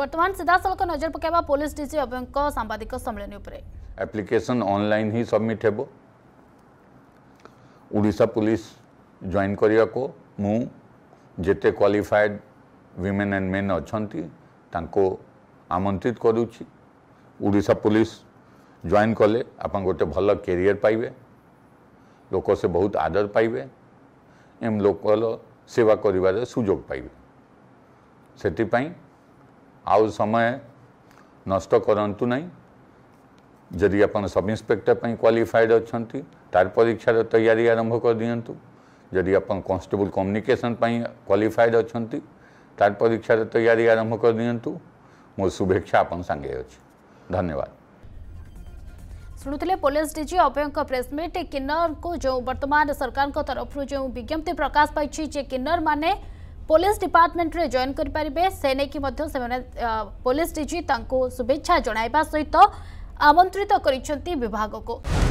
ବର୍ତ୍ତମାନ ସିଧାସଳଖ ନଜର ପକାଇବା ପୋଲିସ ଡିଜି ଅଭୟଙ୍କ ସାମ୍ବାଦିକ ସମ୍ମିଳନୀ ଉପରେ ଆପ୍ଲିକେସନ ଅନଲାଇନ୍ ହିଁ ସବମିଟ୍ ହେବ ଓଡ଼ିଶା ପୋଲିସ ଜଏନ୍ କରିବାକୁ ମୁଁ ଯେତେ କ୍ୱାଲିଫାଏଡ୍ ୱିମେନ୍ ଆଣ୍ଡ ମେନ୍ ଅଛନ୍ତି ତାଙ୍କୁ ଆମନ୍ତ୍ରିତ କରୁଛି ଓଡ଼ିଶା ପୋଲିସ ଜଏନ୍ କଲେ ଆପଣ ଗୋଟେ ଭଲ କ୍ୟାରିୟର ପାଇବେ ଲୋକ ସେ ବହୁତ ଆଦର ପାଇବେ ଏବଂ ଲୋକର ସେବା କରିବାର ସୁଯୋଗ ପାଇବେ ସେଥିପାଇଁ आउ समय नष्ट करूँ ना जी आप सब इन्स्पेक्टर पर क्वाफाइड अच्छा तार परीक्षार तैयारी आरंभ कर दिंतु जदि आप कन्स्टेबल कम्युनिकेशन क्वाफाइड अच्छा तार परीक्षार तैयारी आरंभ कर दिंतु मो शुभे आपे अच्छे धन्यवाद शुणुते पुलिस डी अभय प्रेसमिट किन्नर को जो वर्तमान सरकार तरफ जो विज्ञप्ति प्रकाश पाई किन्नर मैंने ପୋଲିସ ଡିପାର୍ଟମେଣ୍ଟରେ ଜଏନ୍ କରିପାରିବେ ସେ ନେଇକି ମଧ୍ୟ ସେମାନେ ପୋଲିସ ଡିଜି ତାଙ୍କୁ ଶୁଭେଚ୍ଛା ଜଣାଇବା ସହିତ ଆମନ୍ତ୍ରିତ କରିଛନ୍ତି ବିଭାଗକୁ